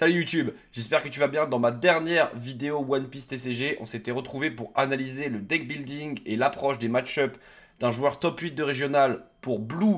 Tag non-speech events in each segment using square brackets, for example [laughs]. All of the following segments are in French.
Salut YouTube, j'espère que tu vas bien. Dans ma dernière vidéo One Piece TCG, on s'était retrouvé pour analyser le deck building et l'approche des match d'un joueur top 8 de régional pour Blue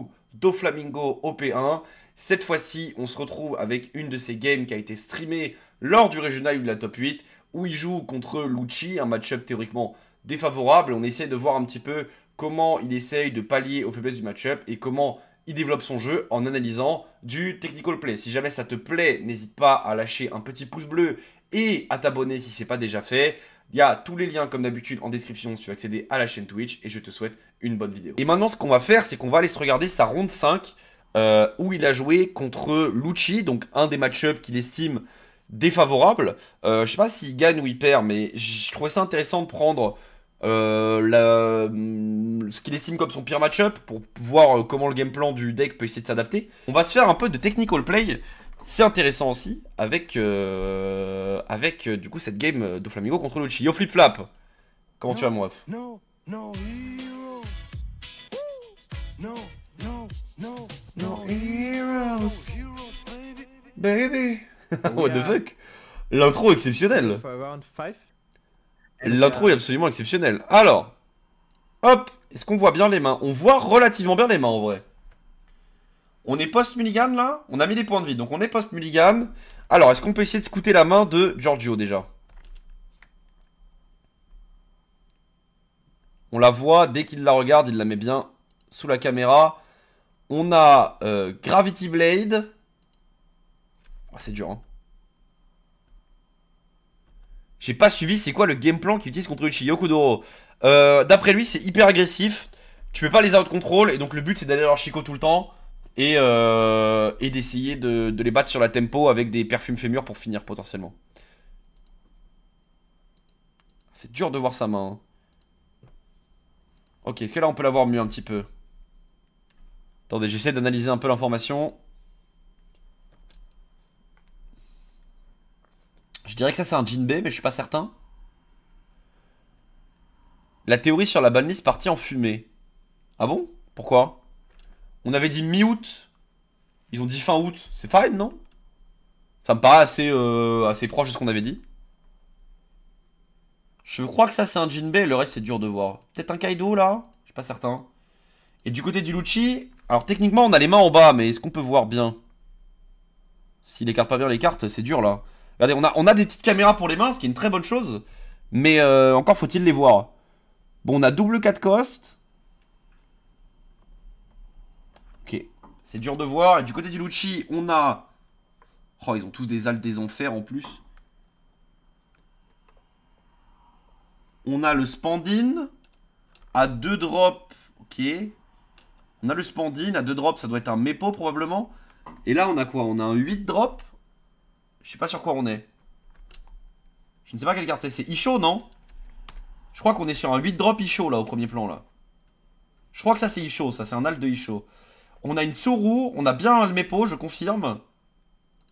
Flamingo OP1. Cette fois-ci, on se retrouve avec une de ces games qui a été streamée lors du régional ou de la top 8, où il joue contre Lucci, un match-up théoriquement défavorable. On essaie de voir un petit peu comment il essaye de pallier aux faiblesses du match-up et comment il développe son jeu en analysant du technical play. Si jamais ça te plaît, n'hésite pas à lâcher un petit pouce bleu et à t'abonner si ce n'est pas déjà fait. Il y a tous les liens comme d'habitude en description si tu veux accéder à la chaîne Twitch et je te souhaite une bonne vidéo. Et maintenant ce qu'on va faire c'est qu'on va aller se regarder sa ronde 5 euh, où il a joué contre Lucci, donc un des match-ups qu'il estime défavorable. Je euh, je sais pas s'il gagne ou il perd mais je trouvais ça intéressant de prendre euh, hum, ce qu'il estime comme son pire match-up pour voir euh, comment le game plan du deck peut essayer de s'adapter. On va se faire un peu de technical play. C'est intéressant aussi avec, euh, avec du coup cette game de Flamingo contre Luchi. Yo flip flap Comment tu vas mon ref no, no Baby [laughs] What the fuck L'intro exceptionnelle L'intro est absolument exceptionnelle. Alors, hop, est-ce qu'on voit bien les mains On voit relativement bien les mains en vrai. On est post-Mulligan là On a mis les points de vie, donc on est post-Mulligan. Alors, est-ce qu'on peut essayer de scouter la main de Giorgio déjà On la voit, dès qu'il la regarde, il la met bien sous la caméra. On a euh, Gravity Blade. Ah, c'est dur, hein. J'ai pas suivi, c'est quoi le game plan qu'il utilise contre Uchi Yokudoro euh, D'après lui, c'est hyper agressif. Tu peux pas les out control. Et donc, le but, c'est d'aller à leur Chico tout le temps. Et, euh, d'essayer de, les battre sur la tempo avec des perfumes fémurs pour finir potentiellement. C'est dur de voir sa main. Hein. Ok, est-ce que là on peut l'avoir mieux un petit peu Attendez, j'essaie d'analyser un peu l'information. Je dirais que ça c'est un Jinbei, mais je suis pas certain. La théorie sur la banlist partie en fumée. Ah bon Pourquoi On avait dit mi-août. Ils ont dit fin août. C'est fine, non Ça me paraît assez, euh, assez proche de ce qu'on avait dit. Je crois que ça c'est un Jinbei, le reste c'est dur de voir. Peut-être un Kaido là Je suis pas certain. Et du côté du Luchi, alors techniquement on a les mains en bas, mais est-ce qu'on peut voir bien S'il écarte pas bien les cartes, c'est dur là. Regardez, on a, on a des petites caméras pour les mains, ce qui est une très bonne chose. Mais euh, encore faut-il les voir. Bon, on a double 4 cost. Ok. C'est dur de voir. Et du côté du Lucci, on a... Oh, ils ont tous des altes des enfers en plus. On a le Spandine à deux drops. Ok. On a le Spandine à deux drops. Ça doit être un Mepo probablement. Et là, on a quoi On a un 8 drops. Je sais pas sur quoi on est. Je ne sais pas quelle carte c'est. C'est Isho, non Je crois qu'on est sur un 8 drop Isho, là, au premier plan, là. Je crois que ça, c'est Isho, ça. C'est un alt de Isho. On a une Soru, on a bien le Mepo, je confirme.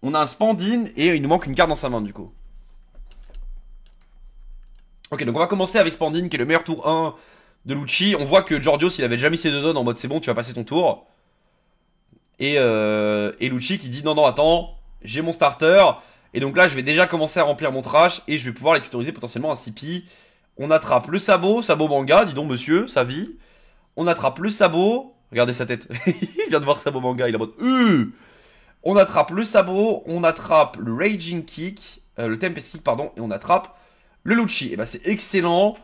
On a un Spandine, et il nous manque une carte dans sa main, du coup. Ok, donc on va commencer avec Spandine, qui est le meilleur tour 1 de Lucci. On voit que Giorgio, s'il avait jamais mis ses deux dons en mode c'est bon, tu vas passer ton tour. Et, euh, et Lucci qui dit non, non, attends, j'ai mon starter. Et donc là, je vais déjà commencer à remplir mon trash et je vais pouvoir les tutoriser potentiellement à Sipi. On attrape le sabot, sabot manga, dis donc monsieur, sa vie. On attrape le sabot. Regardez sa tête. [laughs] il vient de voir sabot manga, il a en mode euh. On attrape le sabot, on attrape le Raging Kick, euh, le Tempest Kick, pardon, et on attrape le Luchi. Et eh bah ben, c'est excellent.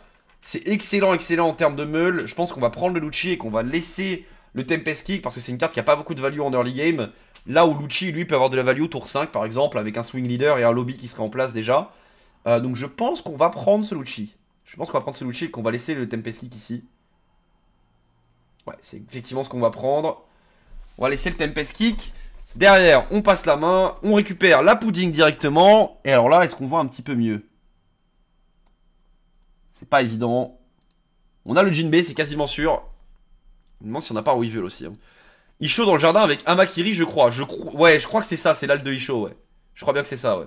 C'est excellent, excellent en termes de meule. Je pense qu'on va prendre le Luchi et qu'on va laisser le Tempest Kick parce que c'est une carte qui a pas beaucoup de value en early game. Là où Luchi lui, peut avoir de la value tour 5, par exemple, avec un swing leader et un lobby qui serait en place déjà. Euh, donc je pense qu'on va prendre ce Luchi. Je pense qu'on va prendre ce Luchi et qu'on va laisser le Tempest Kick ici. Ouais, c'est effectivement ce qu'on va prendre. On va laisser le Tempest Kick. Derrière, on passe la main, on récupère la Pudding directement. Et alors là, est-ce qu'on voit un petit peu mieux C'est pas évident. On a le Jinbei, c'est quasiment sûr. Je me demande si on n'a pas un aussi. Hein. Isho dans le jardin avec Amakiri, je crois. Je Ouais, je crois que c'est ça, c'est l'al de Isho, ouais. Je crois bien que c'est ça, ouais.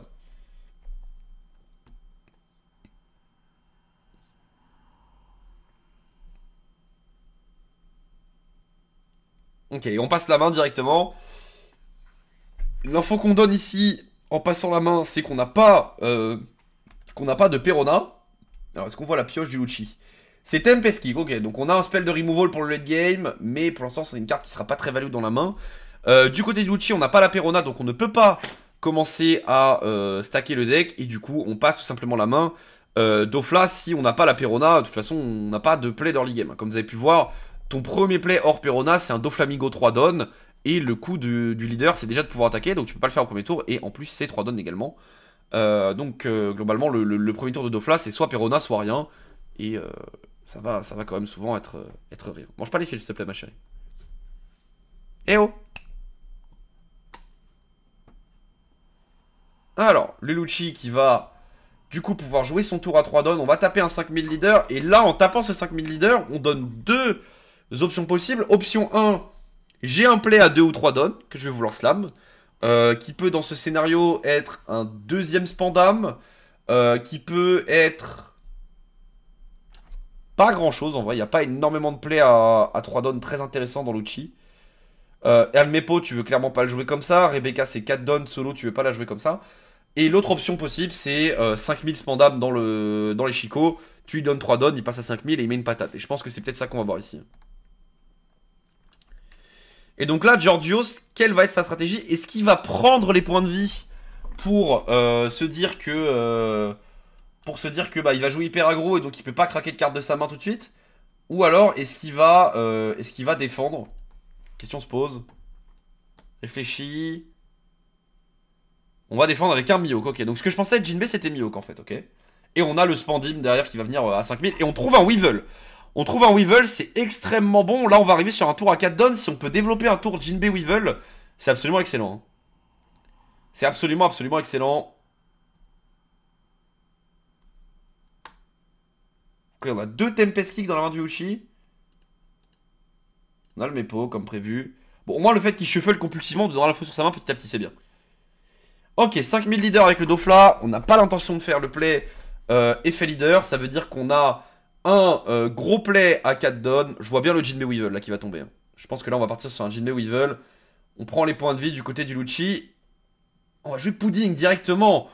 Ok, on passe la main directement. L'info qu'on donne ici, en passant la main, c'est qu'on n'a pas, euh, qu'on n'a pas de Perona. Alors, est-ce qu'on voit la pioche du Luchi c'est Kick, ok. Donc on a un spell de removal pour le late game, mais pour l'instant c'est une carte qui sera pas très value dans la main. Euh, du côté de Lucci, on n'a pas la Perona, donc on ne peut pas commencer à euh, stacker le deck, et du coup on passe tout simplement la main. Euh, dofla, si on n'a pas la Perona, de toute façon on n'a pas de play d'early game. Comme vous avez pu voir, ton premier play hors Perona, c'est un Doflamigo 3 donne, et le coup du, leader, c'est déjà de pouvoir attaquer, donc tu peux pas le faire au premier tour, et en plus c'est 3 donnes également. donc globalement, le, premier tour de Dofla, c'est soit Perona, soit rien. Et, ça va, ça va quand même souvent être, euh, être rien. Mange pas les fils, s'il te plaît, ma chérie. Eh oh Alors, Luluchi qui va du coup pouvoir jouer son tour à 3 dons. On va taper un 5000 leader. Et là, en tapant ce 5000 leader, on donne deux options possibles. Option 1, j'ai un play à 2 ou 3 dons que je vais vouloir slam. Euh, qui peut dans ce scénario être un deuxième spandam. Euh, qui peut être pas grand chose en vrai. Il n'y a pas énormément de play à, 3 donnes très intéressant dans l'Uchi. Euh, Almepo, tu veux clairement pas le jouer comme ça. Rebecca, c'est 4 dons solo, tu veux pas la jouer comme ça. Et l'autre option possible, c'est 5000 euh, spandam dans, le, dans les chicots. Tu lui donnes 3 dons il passe à 5000 et il met une patate. Et je pense que c'est peut-être ça qu'on va voir ici. Et donc là, Georgios, quelle va être sa stratégie Est-ce qu'il va prendre les points de vie pour euh, se dire que euh, pour se dire que bah il va jouer hyper aggro et donc il peut pas craquer de carte de sa main tout de suite Ou alors est-ce qu'il va euh, est-ce qu'il va défendre Question se pose. Réfléchis. On va défendre avec un Mihawk, ok. Donc ce que je pensais être Jinbei c'était Mihawk en fait, ok. Et on a le Spandim derrière qui va venir euh, à 5000 et on trouve un Weevil. On trouve un Weevil, c'est extrêmement bon. Là on va arriver sur un tour à 4 dons Si on peut développer un tour Jinbei Weevil, c'est absolument excellent. Hein. C'est absolument absolument excellent. Ok, on a deux Tempest Kick dans la main du Uchi. On a le Mepo, comme prévu. Bon, au moins, le fait qu'il shuffle compulsivement, on donnera l'info sur sa main petit à petit, c'est bien. Ok, 5000 leaders avec le Dofla. On n'a pas l'intention de faire le play euh, effet leader. Ça veut dire qu'on a un euh, gros play à 4 dons. Je vois bien le Jinbei Weevil là qui va tomber. Hein. Je pense que là, on va partir sur un Jinbe Weevil. On prend les points de vie du côté du Luchi. On va jouer Pudding directement.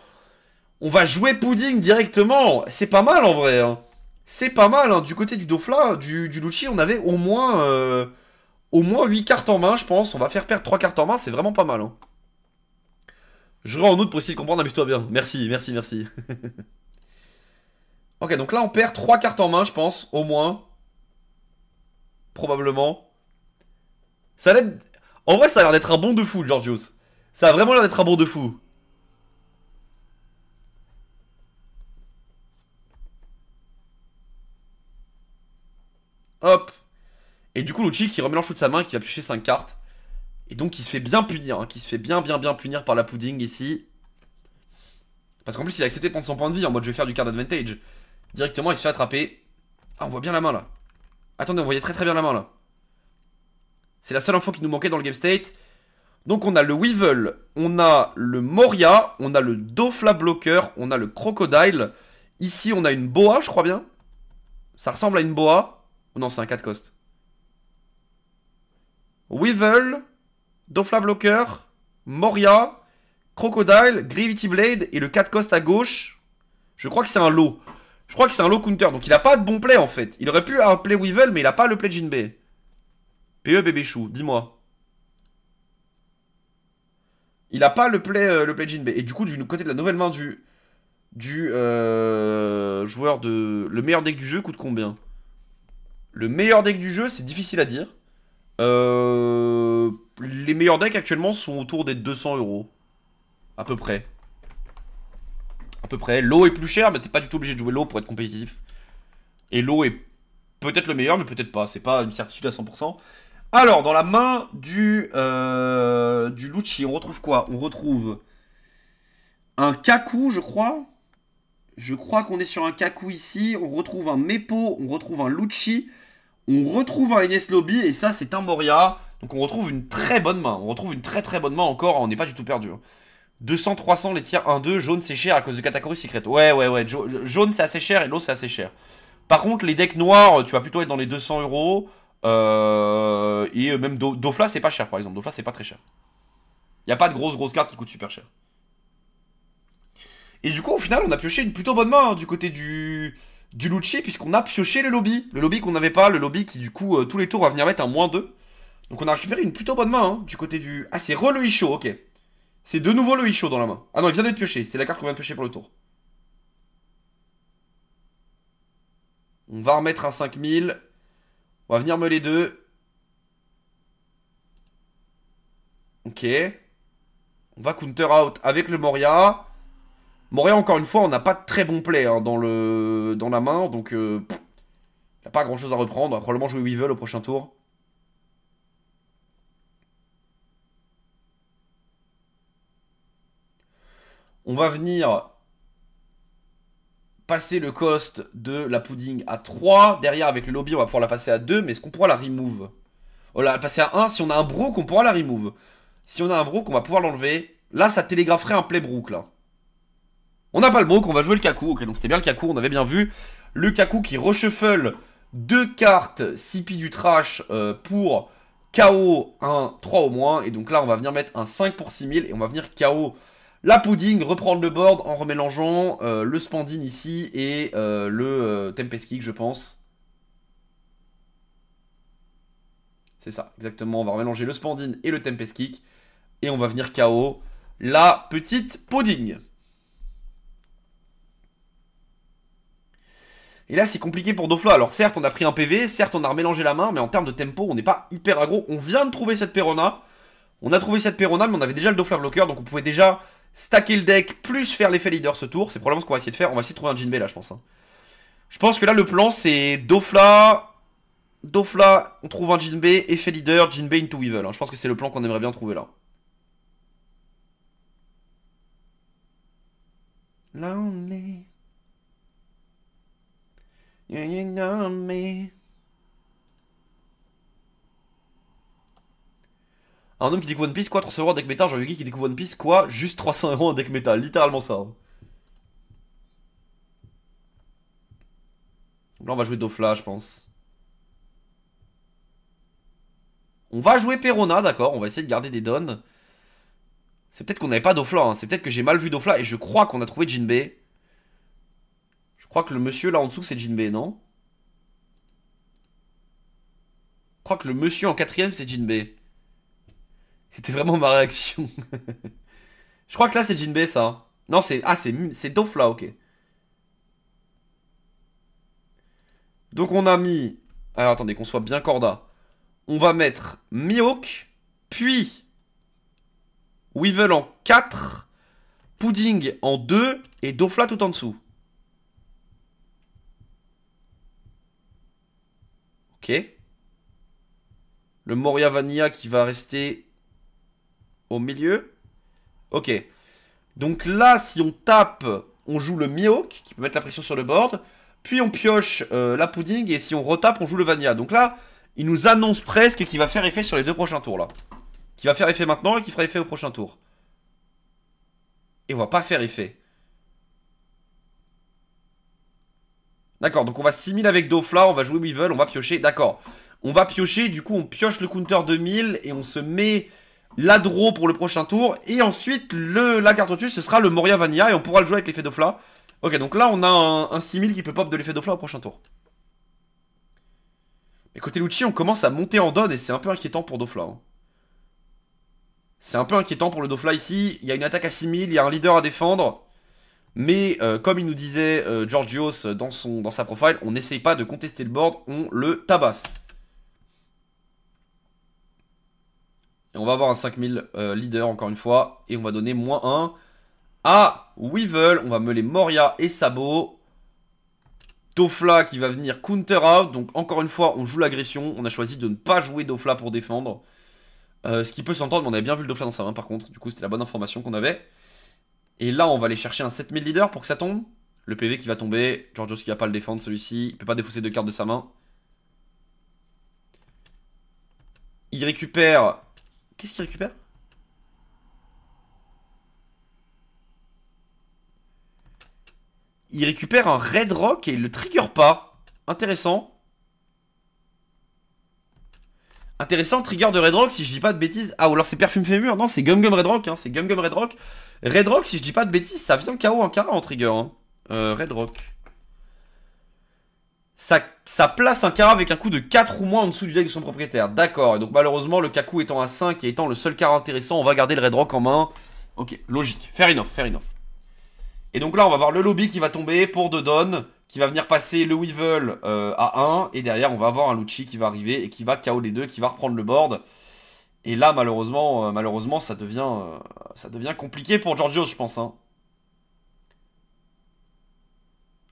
On va jouer Pudding directement. C'est pas mal en vrai. Hein. C'est pas mal, hein. du côté du Dofla, du, Luchi, on avait au moins, euh, au moins 8 cartes en main, je pense. On va faire perdre 3 cartes en main, c'est vraiment pas mal. Hein. Je rends en outre pour essayer de comprendre, amuse-toi bien. Merci, merci, merci. [laughs] ok, donc là on perd 3 cartes en main, je pense, au moins. Probablement. Ça En vrai, ça a l'air d'être un bon de fou, Georgios. Ça a vraiment l'air d'être un bon de fou. Hop. Et du coup, Lucci qui remélange toute de sa main, qui va piocher 5 cartes. Et donc, il se fait bien punir, hein, qui se fait bien, bien, bien punir par la pudding ici. Parce qu'en plus, il a accepté de prendre son point de vie en mode je vais faire du card advantage. Directement, il se fait attraper. Ah, on voit bien la main là. Attendez, on voyait très très bien la main là. C'est la seule info qui nous manquait dans le game state. Donc on a le Weevil, on a le Moria, on a le Dofla Blocker, on a le Crocodile. Ici on a une Boa, je crois bien. Ça ressemble à une Boa. Oh non, c'est un 4 cost. Weevil, Blocker, Moria, Crocodile, Gravity Blade et le 4 cost à gauche. Je crois que c'est un low. Je crois que c'est un low counter, donc il n'a pas de bon play en fait. Il aurait pu un play Weevil, mais il n'a pas le play Jinbei. PE bébé chou, dis-moi. Il n'a pas le play, euh, le play Et du coup, du côté de la nouvelle main du, du euh, joueur de. Le meilleur deck du jeu coûte combien le meilleur deck du jeu, c'est difficile à dire. Euh, les meilleurs decks actuellement sont autour des 200 euros. À peu près. À peu près. L'eau est plus cher, mais t'es pas du tout obligé de jouer l'eau pour être compétitif. Et l'eau est peut-être le meilleur, mais peut-être pas. C'est pas une certitude à 100%. Alors, dans la main du, euh, du on retrouve quoi On retrouve un Kaku, je crois. Je crois qu'on est sur un Kaku ici. On retrouve un Mepo, on retrouve un Lucci. On retrouve un NS Lobby et ça c'est un Moria. Donc on retrouve une très bonne main. On retrouve une très très bonne main encore. On n'est pas du tout perdu. 200, hein. 300 les tirs 1-2. Jaune c'est cher à cause de catégorie Secret. Ouais ouais ouais. jaune c'est assez cher et l'eau c'est assez cher. Par contre les decks noirs tu vas plutôt être dans les 200 euros. Euh, et euh, même Dofla c'est pas cher par exemple. Dofla c'est pas très cher. Il a pas de grosse grosse carte qui coûte super cher. Et du coup au final on a pioché une plutôt bonne main hein, du côté du du Lucci puisqu'on a pioché le lobby. Le lobby qu'on n'avait pas, le lobby qui du coup euh, tous les tours va venir mettre un moins 2. Donc on a récupéré une plutôt bonne main hein, du côté du... Ah c'est re le Isho, ok. C'est de nouveau le dans la main. Ah non il vient d'être pioché, c'est la carte qu'on vient de piocher pour le tour. On va remettre un 5000. On va venir me les deux. Ok. On va counter out avec le Moria. Montréal, encore une fois, on n'a pas de très bon play hein, dans, le... dans la main, donc il euh, n'y a pas grand-chose à reprendre. On va probablement jouer Weevil au prochain tour. On va venir passer le cost de la pudding à 3. Derrière, avec le lobby, on va pouvoir la passer à 2. Mais est-ce qu'on pourra la remove Oh va la passer à 1. Si on a un brook, on pourra la remove. Si on a un brook, on va pouvoir l'enlever. Là, ça télégrapherait un play brook, là. On n'a pas le broc, on va jouer le Kaku. Ok, donc c'était bien le Kaku, on avait bien vu. Le Kaku qui reshuffle deux cartes Sipi du trash euh, pour KO un 3 au moins. Et donc là, on va venir mettre un 5 pour 6000 et on va venir KO la pudding, reprendre le board en remélangeant euh, le Spandine ici et euh, le Tempest Kick, je pense. C'est ça, exactement. On va remélanger le Spandine et le Tempest Kick. Et on va venir KO la petite pudding. Et là, c'est compliqué pour Dofla. Alors certes, on a pris un PV, certes, on a remélangé la main, mais en termes de tempo, on n'est pas hyper aggro. On vient de trouver cette Perona. On a trouvé cette Perona, mais on avait déjà le Dofla bloqueur, donc on pouvait déjà stacker le deck, plus faire l'effet leader ce tour. C'est probablement ce qu'on va essayer de faire. On va essayer de trouver un Jinbei là, je pense. Hein. Je pense que là, le plan, c'est Dofla... Dofla, on trouve un Jinbe, effet leader, Jinbe into Weevil. Hein. Je pense que c'est le plan qu'on aimerait bien trouver là. est... Un homme qui découvre One Piece, quoi 300 euros en deck métal, jean qui découvre One Piece, quoi Juste 300 euros en deck Littéralement ça. Hein. Là, on va jouer Dofla, je pense. On va jouer Perona, d'accord. On va essayer de garder des dons. C'est peut-être qu'on n'avait pas Dofla. Hein, c'est peut-être que j'ai mal vu Dofla. Et je crois qu'on a trouvé Jinbei crois que le monsieur là en dessous c'est Jinbei, non Je crois que le monsieur en quatrième c'est Jinbei. C'était vraiment ma réaction. [laughs] Je crois que là c'est Jinbei ça. Non c'est... Ah c'est c'est ok. Donc on a mis... Alors attendez, qu'on soit bien corda. On va mettre Mihawk, puis Weevil en 4, Pudding en 2 et Dofla tout en dessous. Ok. Le Moria Vanilla qui va rester au milieu. Ok. Donc là, si on tape, on joue le Mihawk qui peut mettre la pression sur le board. Puis on pioche euh, la Pudding et si on retape, on joue le Vanilla. Donc là, il nous annonce presque qu'il va faire effet sur les deux prochains tours là. Qui va faire effet maintenant et qui fera effet au prochain tour. Et on va pas faire effet. D'accord, donc on va 6000 avec Dofla, on va jouer Weevil, on va piocher, d'accord. On va piocher, du coup on pioche le counter 2000 et on se met l'Adro pour le prochain tour. Et ensuite, le, la carte au-dessus, ce sera le Moria Vanilla et on pourra le jouer avec l'effet Dofla. Ok, donc là on a un, 6000 qui peut pop de l'effet Dofla au prochain tour. Mais côté Luchi, on commence à monter en donne et c'est un peu inquiétant pour Dofla. Hein. C'est un peu inquiétant pour le Dofla ici. Il y a une attaque à 6000, il y a un leader à défendre. Mais euh, comme il nous disait euh, Georgios dans, son, dans sa profile, on n'essaye pas de contester le board, on le tabasse. Et on va avoir un 5000 euh, leader encore une fois. Et on va donner moins 1 à Weevil. On va meuler Moria et Sabo. Dofla qui va venir counter out. Donc encore une fois, on joue l'agression. On a choisi de ne pas jouer Dofla pour défendre. ce qui peut s'entendre, on avait bien vu le Dofla dans sa main par contre. Du coup, c'était la bonne information qu'on avait. Et là, on va aller chercher un 7000 leader pour que ça tombe. Le PV qui va tomber. Georgios qui va pas le défendre celui-ci. Il peut pas défausser deux cartes de sa main. Il récupère... Qu'est-ce qu'il récupère Il récupère un Red Rock et il le trigger pas. Intéressant. Intéressant, trigger de Red Rock, si je dis pas de bêtises. Ah, ou alors c'est Perfume Fémur, non, c'est Gum Gum Red Rock, hein, c'est Gum Gum Red Rock. Red Rock, si je dis pas de bêtises, ça vient KO en Kara en trigger. Hein. Euh, Red Rock. Ça, ça, place un Kara avec un coup de 4 ou moins en dessous du deck de son propriétaire. D'accord, et donc malheureusement, le Kaku étant à 5 et étant le seul Kara intéressant, on va garder le Red Rock en main. Ok, logique, fair enough, fair enough. Et donc là, on va voir le lobby qui va tomber pour Dodon qui va venir passer le Weevil euh, à 1. Et derrière, on va avoir un Lucci qui va arriver et qui va KO les deux, qui va reprendre le board. Et là, malheureusement, euh, malheureusement ça, devient, euh, ça devient compliqué pour Georgios je pense. Hein.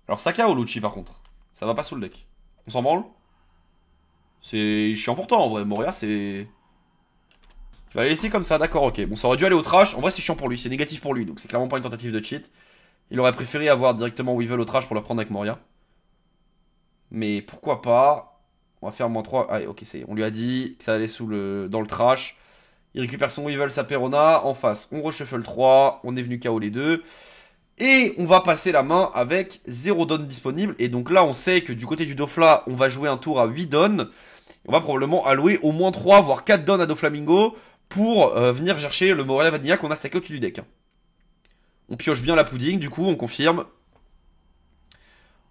Alors, ça KO Lucci, par contre. Ça va pas sous le deck. On s'en branle C'est chiant pour toi en vrai. Moria, c'est... Tu vas laisser comme ça, d'accord, ok. Bon, ça aurait dû aller au trash. En vrai, c'est chiant pour lui, c'est négatif pour lui. Donc, c'est clairement pas une tentative de cheat. Il aurait préféré avoir directement Weevil au trash pour le prendre avec Moria. Mais pourquoi pas On va faire moins 3. Ah ok, c'est. On lui a dit que ça allait sous le... dans le trash. Il récupère son Weevil, sa Perona. En face, on reshuffle 3. On est venu KO les deux. Et on va passer la main avec 0 donne disponible. Et donc là, on sait que du côté du Dofla, on va jouer un tour à 8 donnes. On va probablement allouer au moins 3, voire 4 donnes à Doflamingo pour euh, venir chercher le Moria Vanilla qu'on a stacké au-dessus du deck. Hein. On pioche bien la pouding du coup, on confirme.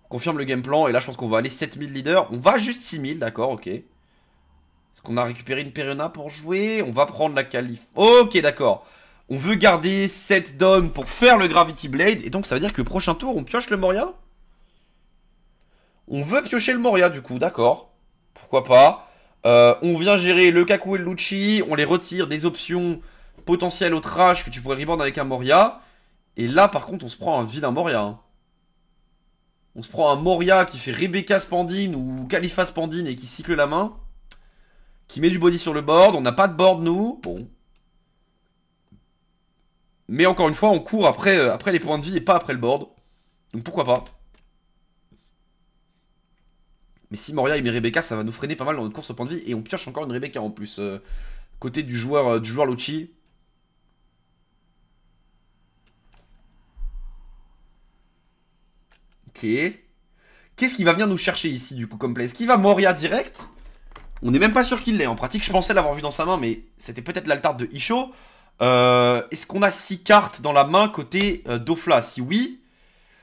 On confirme le game plan. Et là, je pense qu'on va aller 7000 leaders. On va juste 6000, d'accord, ok. Est-ce qu'on a récupéré une Perona pour jouer On va prendre la calife. Ok, d'accord. On veut garder 7 donne pour faire le Gravity Blade. Et donc, ça veut dire que prochain tour, on pioche le Moria On veut piocher le Moria, du coup, d'accord. Pourquoi pas euh, On vient gérer le Kaku et le Lucci. On les retire des options potentielles au trash que tu pourrais rebound avec un Moria. Et là, par contre, on se prend un vilain Moria. Hein. On se prend un Moria qui fait Rebecca Spandine ou Khalifa Spandine et qui cycle la main. Qui met du body sur le board. On n'a pas de board, nous. Bon. Mais encore une fois, on court après, euh, après les points de vie et pas après le board. Donc pourquoi pas. Mais si Moria il met Rebecca, ça va nous freiner pas mal dans notre course au point de vie. Et on pioche encore une Rebecca en plus. Euh, côté du joueur, euh, du joueur Ok. Qu'est-ce qu'il va venir nous chercher ici, du coup, comme play Est-ce qu'il va Moria direct On n'est même pas sûr qu'il l'ait. En pratique, je pensais l'avoir vu dans sa main, mais c'était peut-être l'altar de Isho. Euh, est-ce qu'on a 6 cartes dans la main côté euh, Dofla Si oui,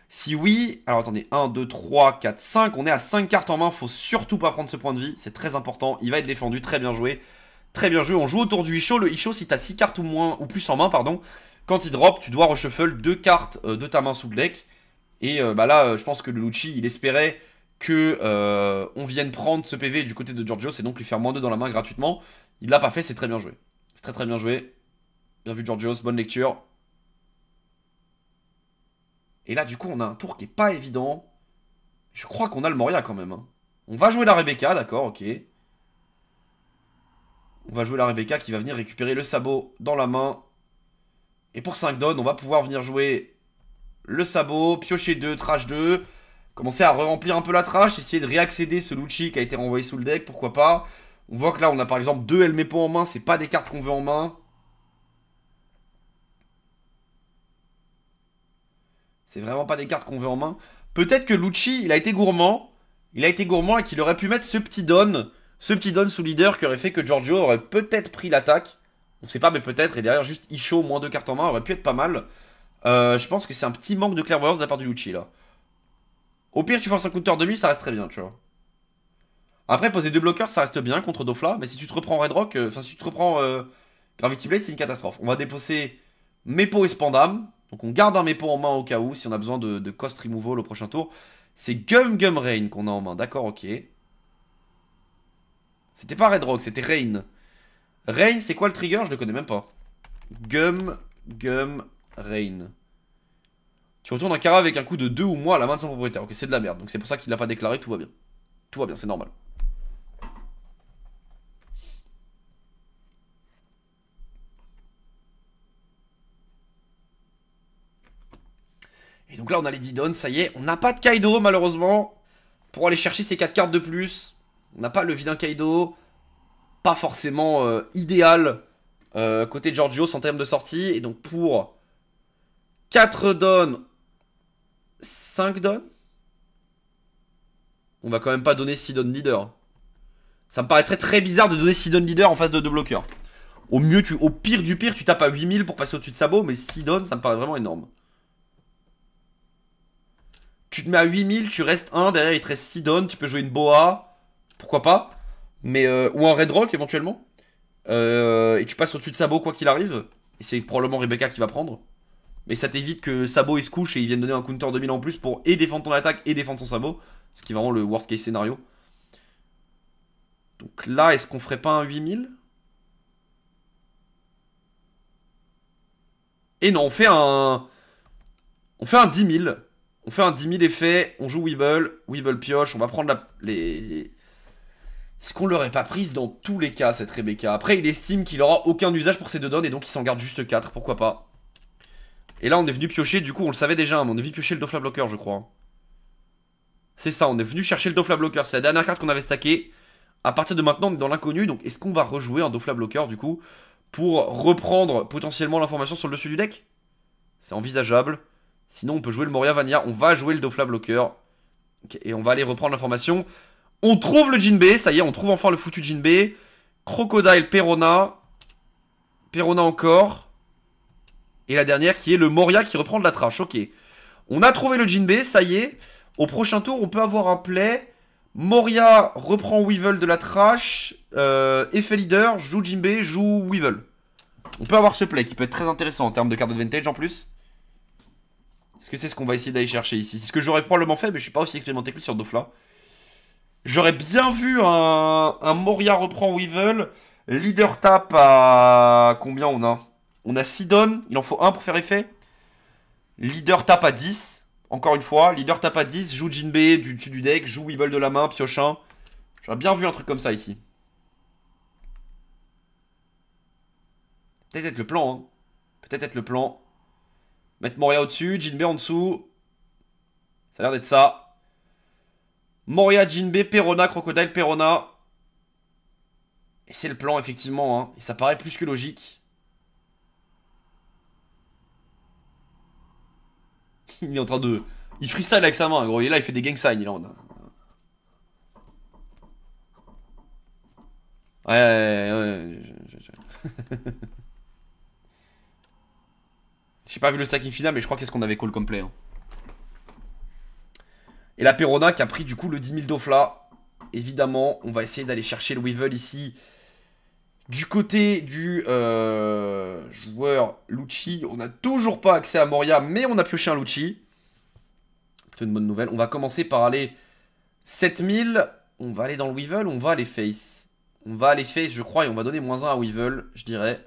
si oui, alors attendez, 1, 2, 3, 4, 5, on est à 5 cartes en main, faut surtout pas prendre ce point de vie, c'est très important, il va être défendu, très bien joué, très bien joué, on joue autour du Isho, le Isho si t'as 6 cartes ou moins, ou plus en main, pardon, quand il drop, tu dois reshuffle 2 cartes euh, de ta main sous le deck, et euh, bah là, euh, je pense que Lucci, il espérait que euh, on vienne prendre ce PV du côté de Giorgio, c'est donc lui faire moins 2 dans la main gratuitement. Il l'a pas fait, c'est très bien joué. C'est très très bien joué. Bien vu Georgios, bonne lecture. Et là du coup on a un tour qui est pas évident. Je crois qu'on a le Moria quand même. Hein. On va jouer la Rebecca, d'accord, ok. On va jouer la Rebecca qui va venir récupérer le sabot dans la main. Et pour 5 donnes, on va pouvoir venir jouer le sabot, piocher 2, trash 2. Commencer à remplir un peu la trash, essayer de réaccéder ce Lucci qui a été renvoyé sous le deck, pourquoi pas. On voit que là, on a par exemple deux Elmepo en main, c'est pas des cartes qu'on veut en main. C'est vraiment pas des cartes qu'on veut en main. Peut-être que Lucci, il a été gourmand. Il a été gourmand et qu'il aurait pu mettre ce petit don. Ce petit don sous leader qui aurait fait que Giorgio aurait peut-être pris l'attaque. On sait pas, mais peut-être. Et derrière, juste Isho, moins deux cartes en main, aurait pu être pas mal. Euh, je pense que c'est un petit manque de clairvoyance de la part du Lucci là. Au pire, tu forces un counter 1000, ça reste très bien, tu vois. Après, poser deux bloqueurs, ça reste bien contre Dofla, mais si tu te reprends Red Rock, euh, enfin, si tu te euh, Gravity Blade, c'est une catastrophe. On va déposer Mepo et Spandam. Donc, on garde un Mepo en main au cas où, si on a besoin de, de cost removal au prochain tour. C'est Gum Gum Rain qu'on a en main, d'accord, ok. C'était pas Red Rock, c'était Rain. Rain, c'est quoi le trigger Je le connais même pas. Gum Gum Rain. Tu retournes un cara avec un coup de 2 ou moins à la main de son propriétaire. Ok, c'est de la merde. Donc c'est pour ça qu'il l'a pas déclaré, tout va bien. Tout va bien, c'est normal. Et donc là, on a les Didon, ça y est. On n'a pas de Kaido, malheureusement. Pour aller chercher ces 4 cartes de plus. On n'a pas le vilain Kaido. Pas forcément euh, idéal euh, côté Giorgio en termes de sortie. Et donc pour 4 dons, 5 dons, On va quand même pas donner 6 donnes leader. Ça me paraîtrait très bizarre de donner 6 donnes leader en face de 2 bloqueurs. Au mieux, tu, au pire du pire, tu tapes à 8000 pour passer au-dessus de sabot, mais 6 donnes, ça me paraît vraiment énorme. Tu te mets à 8000, tu restes 1, derrière il te reste 6 dons, tu peux jouer une boa, pourquoi pas, mais euh, ou un red rock éventuellement. Euh, et tu passes au-dessus de sabot quoi qu'il arrive, et c'est probablement Rebecca qui va prendre mais ça t'évite que Sabo il se couche et il vienne donner un counter 2000 en plus pour et défendre ton attaque et défendre son Sabo, ce qui est vraiment le worst case scénario. Donc là, est-ce qu'on ferait pas un 8000 Et eh non, on fait un... On fait un 10 000. On fait un 10 000 effet, on joue Weeble, Weeble pioche, on va prendre la... les... Est-ce qu'on l'aurait pas prise dans tous les cas, cette Rebecca Après, il estime qu'il aura aucun usage pour ses deux dons et donc il s'en garde juste 4, pourquoi pas et là, on est venu piocher, du coup, on le savait déjà, mais on est venu piocher le Dofla Blocker, je crois. Hein. C'est ça, on est venu chercher le Dofla Blocker. C'est la dernière carte qu'on avait stackée. À partir de maintenant, on est dans l'inconnu. Donc, est-ce qu'on va rejouer un Dofla Blocker, du coup, pour reprendre potentiellement l'information sur le dessus du deck C'est envisageable. Sinon, on peut jouer le Moria Vania, On va jouer le Dofla Blocker. et on va aller reprendre l'information. On trouve le Jinbei. Ça y est, on trouve enfin le foutu Jinbei. Crocodile, Perona. Perona encore. Et la dernière qui est le Moria qui reprend de la trash. Ok. On a trouvé le Jinbe, ça y est. Au prochain tour, on peut avoir un play. Moria reprend Weevil de la trash. Euh, effet leader, joue Jinbe, joue Weevil. On peut avoir ce play qui peut être très intéressant en termes de de advantage en plus. Est-ce que c'est ce qu'on va essayer d'aller chercher ici C'est ce que j'aurais probablement fait, mais je suis pas aussi expérimenté que sur Dofla. J'aurais bien vu un, un Moria reprend Weevil. Leader tap à combien on a on a 6 dons, il en faut un pour faire effet. Leader tape à 10. Encore une fois, leader tape à 10, joue Jinbe du dessus du deck, joue Weeble de la main, 1, J'aurais bien vu un truc comme ça ici. Peut-être être le plan, hein. Peut-être être le plan. Mettre Moria au-dessus, Jinbe en dessous. Ça a l'air d'être ça. Moria, Jinbe, Perona, Crocodile, Perona. Et c'est le plan, effectivement. Hein. Et ça paraît plus que logique. [laughs] il est en train de... Il freestyle avec sa main, gros. Il est là, il fait des gang signs, il Ouais, ouais, [laughs] J'ai pas vu le stacking final, mais je crois que c'est ce qu'on avait call complet. Hein. Et la Perona qui a pris du coup le 10 000 d'off là. Évidemment, on va essayer d'aller chercher le Weevil ici. Du côté du euh, joueur Luchi, on n'a toujours pas accès à Moria, mais on a pioché un Luchi. C'est une bonne nouvelle. On va commencer par aller 7000. On va aller dans le Weevil on va aller Face On va aller Face, je crois, et on va donner moins 1 à Weevil, je dirais.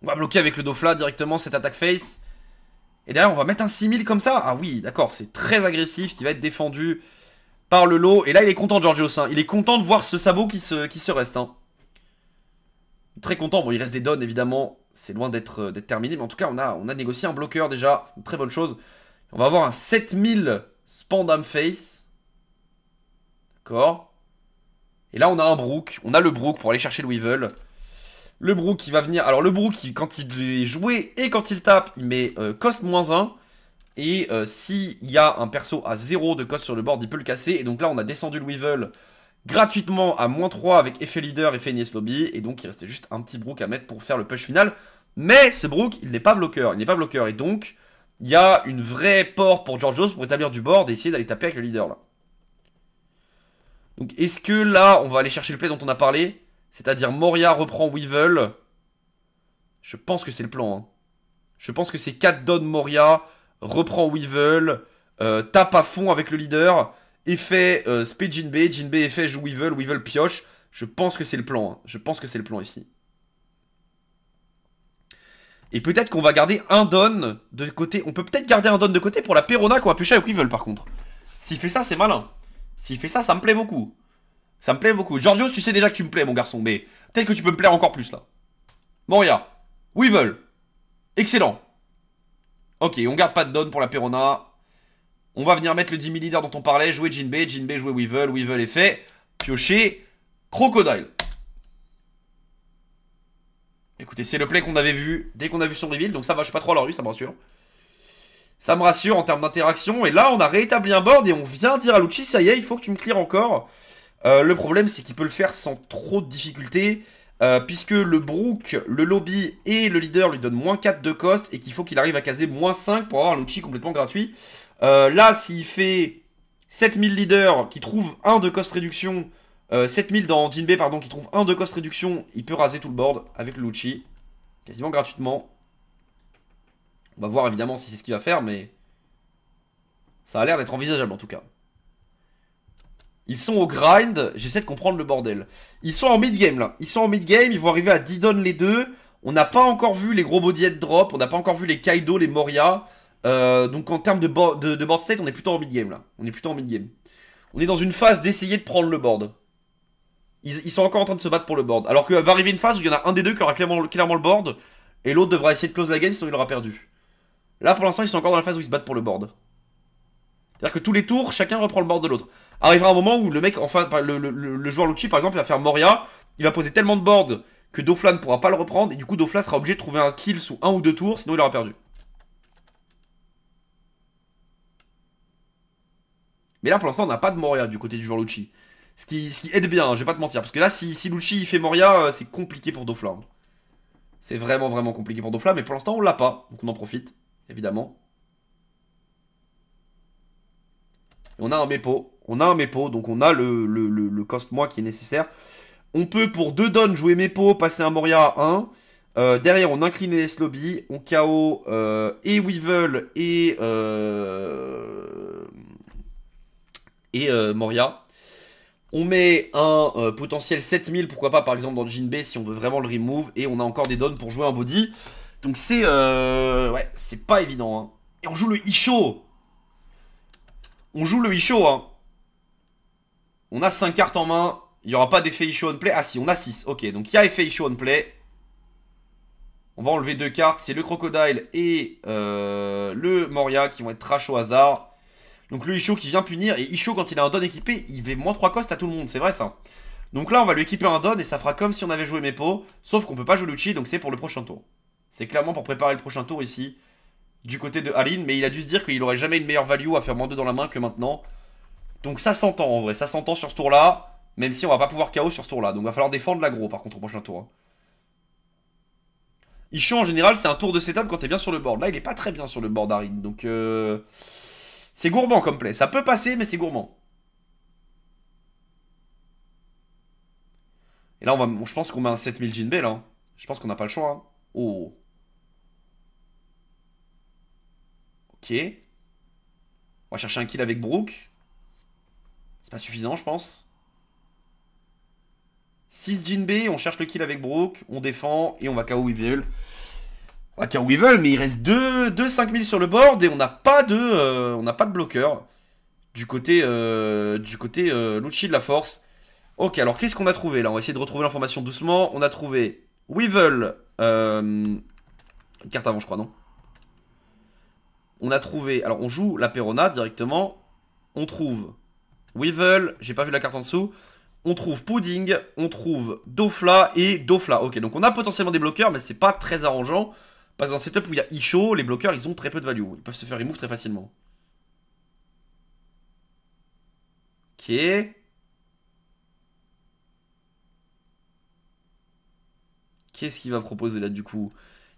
On va bloquer avec le Dofla directement cette attaque Face. Et derrière, on va mettre un 6000 comme ça. Ah oui, d'accord, c'est très agressif, qui va être défendu par le lot. Et là, il est content, Georgios, hein. Il est content de voir ce sabot qui se, qui se reste. Hein. Très content. Bon, il reste des dons, évidemment. C'est loin euh, d'être terminé. Mais en tout cas, on a, on a négocié un bloqueur déjà. C'est une très bonne chose. On va avoir un 7000 Spandam Face. D'accord. Et là, on a un Brook. On a le Brook pour aller chercher le Weevil. Le Brook qui va venir. Alors le Brook, qui, quand il est joué et quand il tape, il met euh, cost moins 1. Et euh, s'il y a un perso à 0 de cost sur le board, il peut le casser. Et donc là, on a descendu le Weevil gratuitement à moins 3 avec effet leader, effet Nies Lobby. Et donc il restait juste un petit Brook à mettre pour faire le push final. Mais ce Brook, il n'est pas bloqueur. Il n'est pas bloqueur. Et donc, il y a une vraie porte pour George pour établir du board et essayer d'aller taper avec le leader là. Donc est-ce que là, on va aller chercher le play dont on a parlé c'est-à-dire Moria reprend Weevil. Je pense que c'est le plan. Hein. Je pense que c'est 4 Don Moria, reprend Weevil, euh, tape à fond avec le leader, effet speed spé Jinbei, effet joue Weevil, Weevil pioche. Je pense que c'est le plan. Hein. Je pense que c'est le plan ici. Et peut-être qu'on va garder un Don de côté. On peut peut-être garder un Don de côté pour la Perona qu'on va pêcher avec Weevil par contre. S'il fait ça, c'est malin. S'il fait ça, ça me plaît beaucoup. Ça me plaît beaucoup. Giorgio, tu sais déjà que tu me plais, mon garçon, mais peut-être que tu peux me plaire encore plus, là. Moria. Weevil. Excellent. Ok, on garde pas de donne pour la Perona. On va venir mettre le 10 000 leader dont on parlait, jouer Jinbei, Jinbei, jouer Weevil, Weevil est fait. Piocher. Crocodile. Écoutez, c'est le play qu'on avait vu dès qu'on a vu son reveal, donc ça va, je suis pas trop à la rue, ça me rassure. Ça me rassure en termes d'interaction, et là on a rétabli un board et on vient dire à Lucci, ça y est, il faut que tu me clears encore. Euh, le problème, c'est qu'il peut le faire sans trop de difficultés, euh, puisque le Brook, le lobby et le leader lui donnent moins 4 de cost, et qu'il faut qu'il arrive à caser moins 5 pour avoir l'uchi complètement gratuit. Euh, là, s'il fait 7000 leaders qui trouvent 1 de cost réduction, 7000 dans Jinbei, pardon, qui trouvent 1 de cost réduction, il peut raser tout le board avec l'uchi quasiment gratuitement. On va voir évidemment si c'est ce qu'il va faire, mais ça a l'air d'être envisageable en tout cas. Ils sont au grind, j'essaie de comprendre le bordel. Ils sont en mid-game là, ils sont en mid-game, ils vont arriver à Didon les deux. On n'a pas encore vu les gros body drop, on n'a pas encore vu les Kaido, les Moria. Euh, donc en termes de, de, board state, on est plutôt en mid-game là. On est plutôt en mid-game. On est dans une phase d'essayer de prendre le board. Ils, sont encore en train de se battre pour le board. Alors que va arriver une phase où il y en a un des deux qui aura clairement, clairement le board, et l'autre devra essayer de close la game sinon il aura perdu. Là pour l'instant ils sont encore dans la phase où ils se battent pour le board. C'est-à-dire que tous les tours, chacun reprend le board de l'autre arrivera un moment où le mec, enfin, le, joueur Lucci, par exemple, il va faire Moria, il va poser tellement de boards que Dofla ne pourra pas le reprendre, et du coup, Dofla sera obligé de trouver un kill sous un ou deux tours, sinon il aura perdu. Mais là, pour l'instant, on n'a pas de Moria du côté du joueur Lucci. Ce qui, aide bien, hein, je vais pas te mentir. Parce que là, si, si Lucci il fait Moria, euh, c'est compliqué pour Dofla. C'est vraiment, vraiment compliqué pour Dofla, mais pour l'instant, on l'a pas. Donc on en profite, évidemment. on a un mépo. On a un mépo, donc on a le, le, cost moi qui est nécessaire. On peut pour deux donnes jouer mépo, passer un Moria à 1. Euh, derrière, on incline les lobby, on KO euh, et Weevil et, euh, et Moria. On met un potentiel 7000, pourquoi pas par exemple dans Jinbei si on veut vraiment le remove. Et on a encore des dons pour jouer un body. Donc c'est... ouais, c'est pas évident. Hein. Et on joue le Isho on joue le Isho. Hein. On a 5 cartes en main. Il n'y aura pas d'effet Isho on play. Ah si, on a 6. Ok, donc il y a effet Isho on play. On va enlever deux cartes. C'est le Crocodile et euh, le Moria qui vont être trash au hasard. Donc le Isho qui vient punir. Et Isho, quand il a un Don équipé, il fait moins 3 costes à tout le monde. C'est vrai ça. Donc là, on va lui équiper un Don et ça fera comme si on avait joué Mepo. Sauf qu'on peut pas jouer Luchi, donc c'est pour le prochain tour. C'est clairement pour préparer le prochain tour ici du côté de Aline, mais il a dû se dire qu'il n'aurait jamais une meilleure value à faire moins 2 dans la main que maintenant. Donc ça s'entend en vrai, ça s'entend sur ce tour-là, même si on va pas pouvoir KO sur ce tour-là. Donc va falloir défendre l'aggro par contre au prochain tour. Hein. en général c'est un tour de setup quand t'es bien sur le board. Là il est pas très bien sur le board Aline, donc euh, c'est gourmand comme play. Ça peut passer mais c'est gourmand. Et là je pense qu'on met un 7000 Jinbei là. Hein. Je pense qu'on n'a pas le choix. Hein. Oh. Ok. On va chercher un kill avec Brook. C'est pas suffisant, je pense. 6 Jinbei, on cherche le kill avec Brook, on défend et on va KO Weevil. On va KO Weevil, mais il reste 2, 5000 sur le board et on n'a pas, de, euh, on n'a pas de bloqueur du côté, euh, du côté euh, de la force. Ok, alors qu'est-ce qu'on a trouvé là On va essayer de retrouver l'information doucement. On a trouvé Weevil. Euh, carte avant, je crois, non on a trouvé. Alors, on joue la Perona directement. On trouve Weevil, j'ai pas vu la carte en dessous. On trouve Pudding, on trouve Dofla et Dofla. Ok, donc on a potentiellement des bloqueurs, mais c'est pas très arrangeant. Parce que dans un setup où il y a Isho, les bloqueurs ils ont très peu de value. Ils peuvent se faire remove très facilement. Ok. Qu'est-ce qu'il va proposer là du coup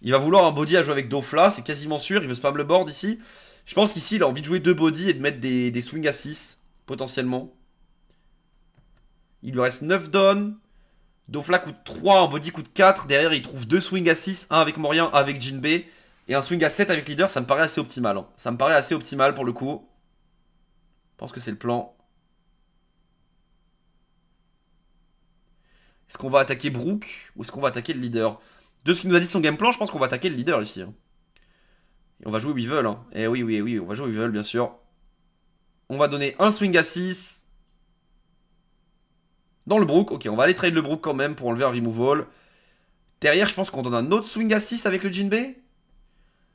il va vouloir un body à jouer avec Dofla, c'est quasiment sûr. Il veut spam le board ici. Je pense qu'ici, il a envie de jouer deux body et de mettre des, swings à 6, potentiellement. Il lui reste 9 dons. Dofla coûte 3, un body coûte 4. Derrière, il trouve deux swings à 6, un avec Morien, un avec Jinbei. Et un swing à 7 avec leader, ça me paraît assez optimal. Hein. Ça me paraît assez optimal pour le coup. Je pense que c'est le plan. Est-ce qu'on va attaquer Brook ou est-ce qu'on va attaquer le leader de ce qu'il nous a dit son game plan, je pense qu'on va attaquer le leader ici. Hein. Et on va jouer Weevil. Hein. Et eh oui, oui, oui, on va jouer veulent bien sûr. On va donner un swing à 6. Dans le Brook. Ok, on va aller trade le Brook quand même pour enlever un removal. Derrière, je pense qu'on donne un autre swing à 6 avec le Jinbei.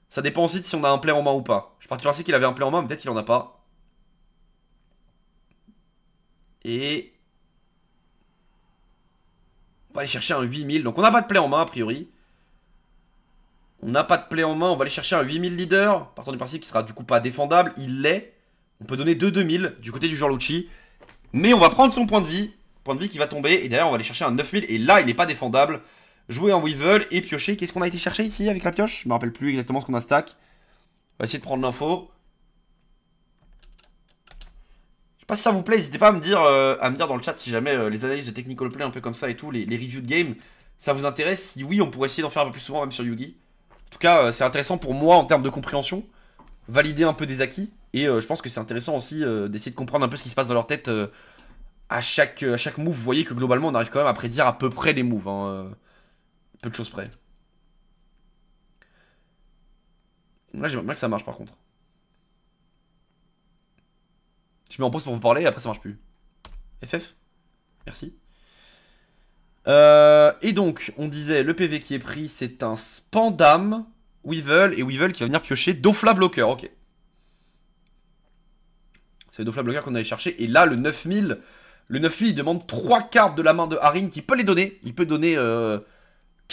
Ça dépend aussi de si on a un play en main ou pas. Je partais du principe qu'il avait un play en main, mais peut-être qu'il en a pas. Et... On va aller chercher un 8000. Donc on n'a pas de play en main, a priori. On n'a pas de play en main, on va aller chercher un 8000 leader. Partant du principe qui sera du coup pas défendable, il l'est. On peut donner 2 2000 du côté du Luchi. Mais on va prendre son point de vie. Point de vie qui va tomber. Et derrière, on va aller chercher un 9000. Et là, il n'est pas défendable. Jouer en Weevil et piocher. Qu'est-ce qu'on a été chercher ici avec la pioche Je me rappelle plus exactement ce qu'on a stack. On va essayer de prendre l'info. Je sais pas si ça vous plaît. N'hésitez pas à me, dire, euh, à me dire dans le chat si jamais euh, les analyses de technical play un peu comme ça et tout, les, les reviews de game, ça vous intéresse. Si oui, on pourrait essayer d'en faire un peu plus souvent même sur Yugi. En tout cas, euh, c'est intéressant pour moi en termes de compréhension, valider un peu des acquis. Et euh, je pense que c'est intéressant aussi euh, d'essayer de comprendre un peu ce qui se passe dans leur tête à chaque, à chaque move, vous voyez que globalement, on arrive quand même à prédire à peu près les moves. Hein, peu de choses près. Là, j'aimerais bien que ça marche par contre. Je mets en pause pour vous parler et après ça marche plus. FF Merci. Euh, et donc, on disait, le PV qui est pris, c'est un Spandam, Weevil, et Weevil qui va venir piocher Dofla Blocker, ok. C'est Dofla Blocker qu'on allait chercher, et là, le 9000, le 9000, il demande 3 cartes de la main de Harin, qui peut les donner, il peut donner euh,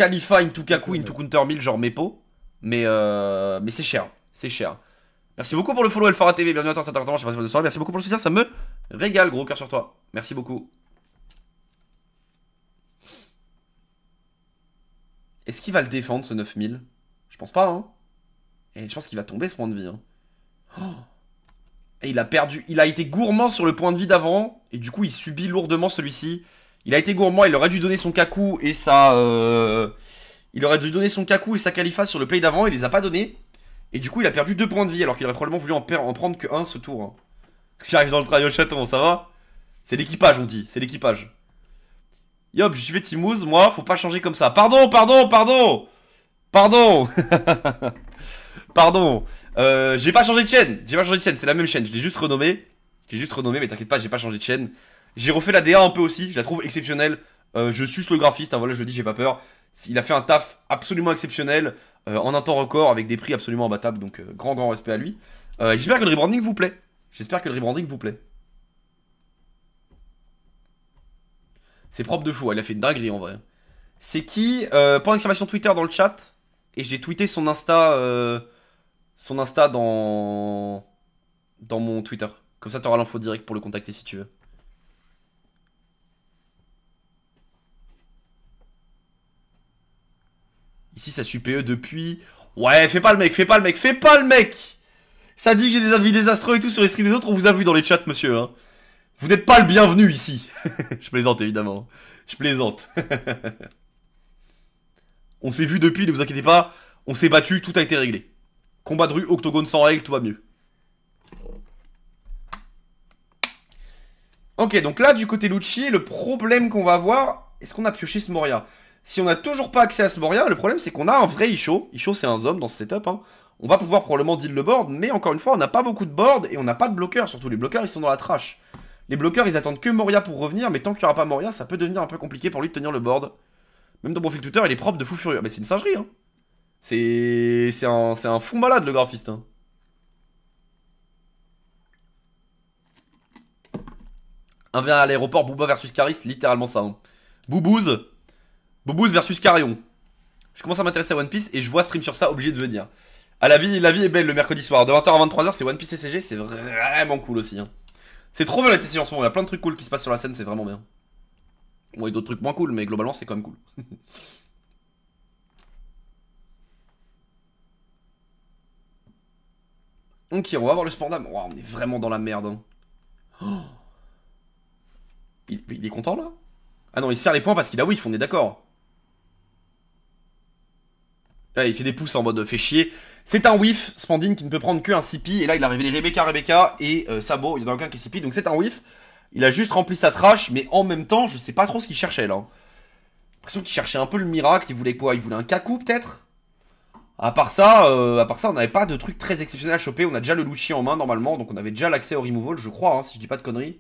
Into Kaku, Into Counter 1000, genre Mepo, mais, euh, mais c'est cher, c'est cher. Merci beaucoup pour le follow, Elfara TV, bienvenue à toi, c'est un je passe de soirée, merci beaucoup pour le soutien, ça me régale, gros cœur sur toi, merci beaucoup. Est-ce qu'il va le défendre ce 9000 Je pense pas, hein. Et je pense qu'il va tomber ce point de vie. Hein. Oh. Et il a perdu. Il a été gourmand sur le point de vie d'avant. Et du coup, il subit lourdement celui-ci. Il a été gourmand. Il aurait dû donner son Kaku et sa. Euh, il aurait dû donner son Kaku et sa califa sur le play d'avant. Il les a pas donné Et du coup, il a perdu deux points de vie alors qu'il aurait probablement voulu en, prendre que un ce tour. Hein. [laughs] J'arrive dans le chaton, ça va C'est l'équipage, on dit. C'est l'équipage. Yop, je vais Timouz, moi, faut pas changer comme ça. Pardon, pardon, pardon Pardon [laughs] Pardon euh, J'ai pas changé de chaîne J'ai pas changé de chaîne, c'est la même chaîne, je l'ai juste renommée. J'ai juste renommé, mais t'inquiète pas, j'ai pas changé de chaîne. J'ai refait la DA un peu aussi, je la trouve exceptionnelle. Euh, je suce le graphiste, hein, voilà, je le dis, j'ai pas peur. Il a fait un taf absolument exceptionnel, euh, en un temps record, avec des prix absolument imbattables, donc grand, grand respect à lui. J'espère que le rebranding vous plaît. J'espère que le rebranding vous plaît. C'est propre de fou, elle a fait une dinguerie en vrai. C'est qui euh, Point d'exclamation Twitter dans le chat. Et j'ai tweeté son Insta. Euh, son Insta dans. Dans mon Twitter. Comme ça, t'auras l'info direct pour le contacter si tu veux. Ici, ça suit PE depuis. Ouais, fais pas le mec, fais pas le mec, fais pas le mec Ça dit que j'ai des avis désastreux et tout sur les screens des autres, on vous a vu dans les chats, monsieur. Hein. Vous n'êtes pas le bienvenu ici. [laughs] je plaisante évidemment. Je plaisante. [laughs] on s'est vu depuis, ne vous inquiétez pas. On s'est battu, tout a été réglé. Combat de rue, octogone sans règle, tout va mieux. Ok, donc là, du côté Lucci, le problème qu'on va avoir, est-ce qu'on a pioché ce Moria Si on n'a toujours pas accès à ce Moria, le problème c'est qu'on a un vrai Isho. Isho, c'est un homme dans ce setup. Hein. On va pouvoir probablement deal le board, mais encore une fois, on n'a pas beaucoup de board et on n'a pas de bloqueurs. Surtout les bloqueurs, ils sont dans la trash. Les bloqueurs, ils attendent que Moria pour revenir, mais tant qu'il n'y aura pas Moria, ça peut devenir un peu compliqué pour lui de tenir le board. Même mon profil Twitter, il est propre de fou furieux. Mais c'est une singerie, hein. C'est un, un fou malade, le graphiste. Hein. Un verre à l'aéroport, Booba versus Caris, littéralement ça. Hein. Boubouze versus Carion. Je commence à m'intéresser à One Piece et je vois stream sur ça, obligé de venir. Ah, la vie, la vie est belle le mercredi soir. De 20h à 23h, c'est One Piece et CG, c'est vraiment cool aussi. Hein. C'est trop bien la TCG en ce moment, il y a plein de trucs cool qui se passent sur la scène, c'est vraiment bien. Bon, a d'autres trucs moins cool, mais globalement, c'est quand même cool. [laughs] ok, on va voir le Spandam. on est vraiment dans la merde. Hein. Oh. Il, est content là Ah non, il serre les points parce qu'il a whiff, on est d'accord il fait des pouces en mode fait chier. C'est un whiff, Spandine qui ne peut prendre qu'un CP. Et là, il a révélé Rebecca, Rebecca et euh, Sabo. Il y en a aucun qui est CP. Donc c'est un whiff. Il a juste rempli sa trash, mais en même temps, je sais pas trop ce qu'il cherchait là. J'ai l'impression qu'il cherchait un peu le miracle. Il voulait quoi Il voulait un Kaku peut-être à part ça, euh, à part ça, on n'avait pas de truc très exceptionnel à choper. On a déjà le Luchi en main normalement, donc on avait déjà l'accès au removal, je crois, hein, si je dis pas de conneries.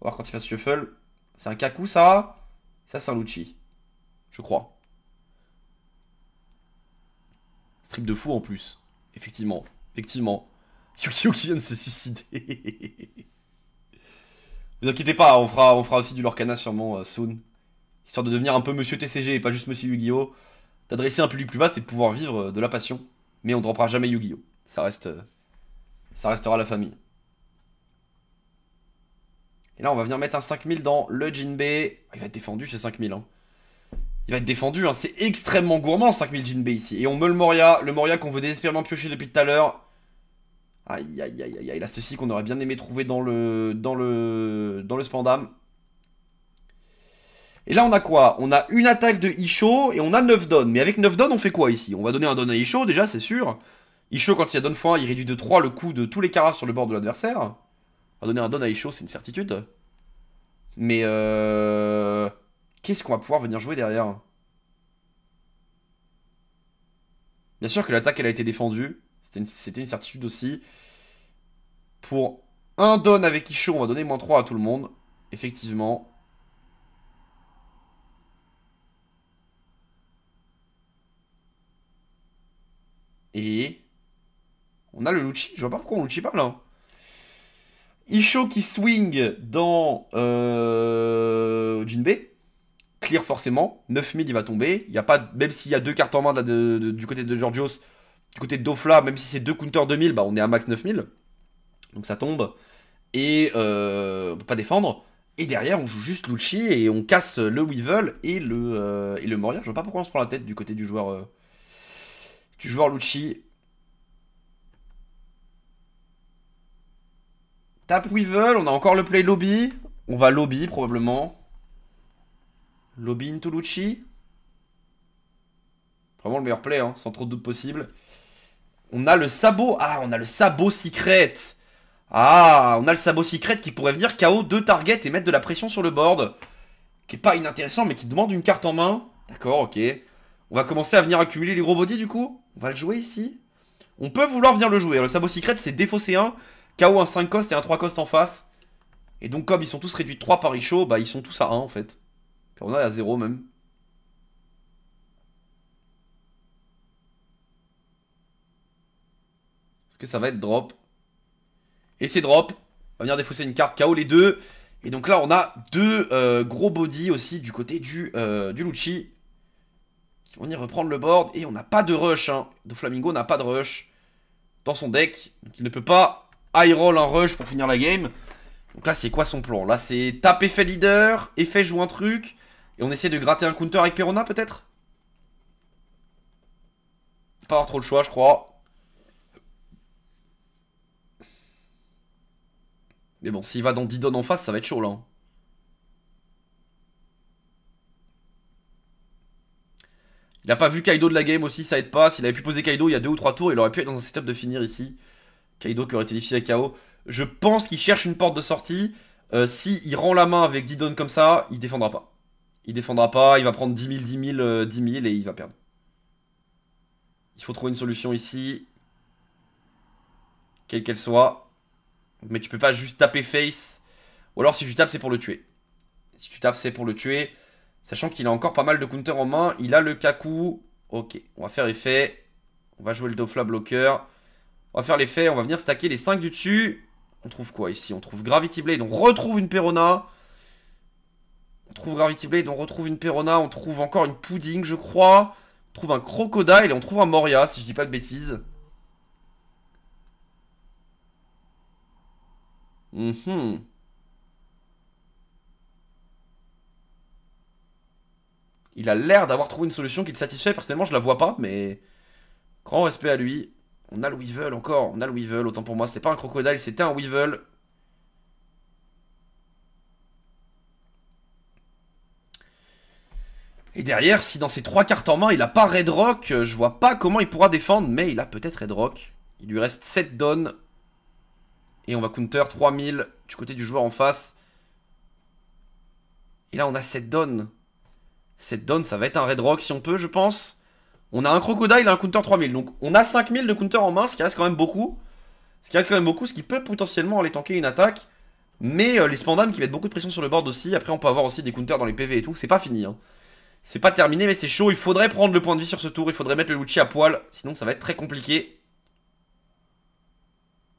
On va voir quand il fasse shuffle. C'est un Kaku ça Ça c'est un Luchi. Je crois. Strip de fou en plus. Effectivement. Effectivement. Yu-Gi-Oh qui vient de se suicider. [laughs] ne vous inquiétez pas, on fera, on fera aussi du Lorcana sûrement euh, soon. Histoire de devenir un peu monsieur TCG et pas juste monsieur Yu-Gi-Oh! D'adresser un public plus vaste et de pouvoir vivre euh, de la passion. Mais on ne droppera jamais Yu-Gi-Oh! Ça reste. Euh, ça restera la famille. Et là, on va venir mettre un 5000 dans le Jinbei. Ah, il va être défendu, ce 5000. Hein. Il va être défendu, hein. c'est extrêmement gourmand 5000 Jinbei ici. Et on meule le Moria, le Moria qu'on veut désespérément piocher depuis tout à l'heure. Aïe aïe aïe aïe aïe, ceci qu'on aurait bien aimé trouver dans le, dans le, dans le Spandam. Et là on a quoi On a une attaque de Isho et on a 9 dons. Mais avec 9 dons on fait quoi ici On va donner un don à Isho déjà c'est sûr. Isho quand il y a donne fois il réduit de 3 le coût de tous les carafes sur le bord de l'adversaire. On va donner un don à Isho c'est une certitude. Mais euh... Qu'est-ce qu'on va pouvoir venir jouer derrière Bien sûr que l'attaque, elle a été défendue. C'était une, certitude aussi. Pour un don avec Isho, on va donner moins 3 à tout le monde. Effectivement. Et... On a le Luchi, Je vois pas pourquoi on Luchi parle. là. Hein. Isho qui swing dans euh, Jinbei clear forcément. 9000, il va tomber. Il y a pas, même s'il y a deux cartes en main du côté de Georgios, du côté de Dofla, même si c'est deux counters 2000, bah, on est à max 9000. Donc ça tombe. Et euh, on ne peut pas défendre. Et derrière, on joue juste Lucci et on casse le Weevil et le, euh, et le Moria. Je vois pas pourquoi on se prend la tête du côté du joueur, euh, du joueur Lucci. Tape Weevil, on a encore le play lobby. On va lobby probablement. Lobin Tolucci. Vraiment le meilleur play, hein, sans trop de doute possible. On a le sabot. Ah, on a le sabot secret. Ah, on a le sabot secret qui pourrait venir KO deux targets et mettre de la pression sur le board. Qui est pas inintéressant, mais qui demande une carte en main. D'accord, ok. On va commencer à venir accumuler les gros bodies du coup. On va le jouer ici. On peut vouloir venir le jouer. le sabot secret, c'est défausser un, KO un 5 cost et un 3 cost en face. Et donc, comme ils sont tous réduits de 3 par Richaud, bah ils sont tous à 1 en fait on a à zéro même. Est-ce que ça va être drop Et c'est drop. On va venir défausser une carte KO les deux. Et donc là, on a deux euh, gros body aussi du côté du, euh, du Lucci. Qui vont venir reprendre le board. Et on n'a pas de rush. Hein. De Flamingo n'a pas de rush dans son deck. Donc il ne peut pas high roll un rush pour finir la game. Donc là, c'est quoi son plan Là, c'est tap effet leader, effet joue un truc on essaie de gratter un counter avec Perona peut-être Pas avoir trop le choix je crois. Mais bon, s'il va dans Didon en face, ça va être chaud là. Hein. Il a pas vu Kaido de la game aussi, ça aide pas. S'il avait pu poser Kaido il y a deux ou trois tours, il aurait pu être dans un setup de finir ici. Kaido qui aurait été difficile à KO. Je pense qu'il cherche une porte de sortie. Euh, s'il rend la main avec Didon comme ça, il défendra pas. Il défendra pas, il va prendre 10 000, 10 000, 10 000 et il va perdre. Il faut trouver une solution ici. Quelle qu'elle soit. Mais tu peux pas juste taper face. Ou alors si tu tapes, c'est pour le tuer. Si tu tapes, c'est pour le tuer. Sachant qu'il a encore pas mal de counter en main. Il a le Kaku. Ok, on va faire effet. On va jouer le Dofla blocker. On va faire l'effet. On va venir stacker les 5 du dessus. On trouve quoi ici On trouve Gravity Blade. On retrouve une Perona. On trouve Gravity Blade, on retrouve une Perona, on trouve encore une Pudding, je crois. On trouve un Crocodile et on trouve un Moria, si je dis pas de bêtises. Mhm. Il a l'air d'avoir trouvé une solution qui le satisfait. Personnellement, je la vois pas, mais grand respect à lui. On a le Weevil encore, on a le Weevil. Autant pour moi, c'est pas un crocodile, c'était un Weevil. Et derrière, si dans ses trois cartes en main, il a pas Red Rock, euh, je vois pas comment il pourra défendre, mais il a peut-être Red Rock. Il lui reste 7 dons. Et on va counter 3000 du côté du joueur en face. Et là, on a 7 dons. 7 dons, ça va être un Red Rock si on peut, je pense. On a un Crocodile et un counter 3000. Donc, on a 5000 de counter en main, ce qui reste quand même beaucoup. Ce qui reste quand même beaucoup, ce qui peut potentiellement aller tanker une attaque. Mais euh, les Spandam qui mettent beaucoup de pression sur le board aussi. Après, on peut avoir aussi des counters dans les PV et tout. C'est pas fini, hein. C'est pas terminé, mais c'est chaud. Il faudrait prendre le point de vie sur ce tour. Il faudrait mettre le Luchi à poil. Sinon, ça va être très compliqué.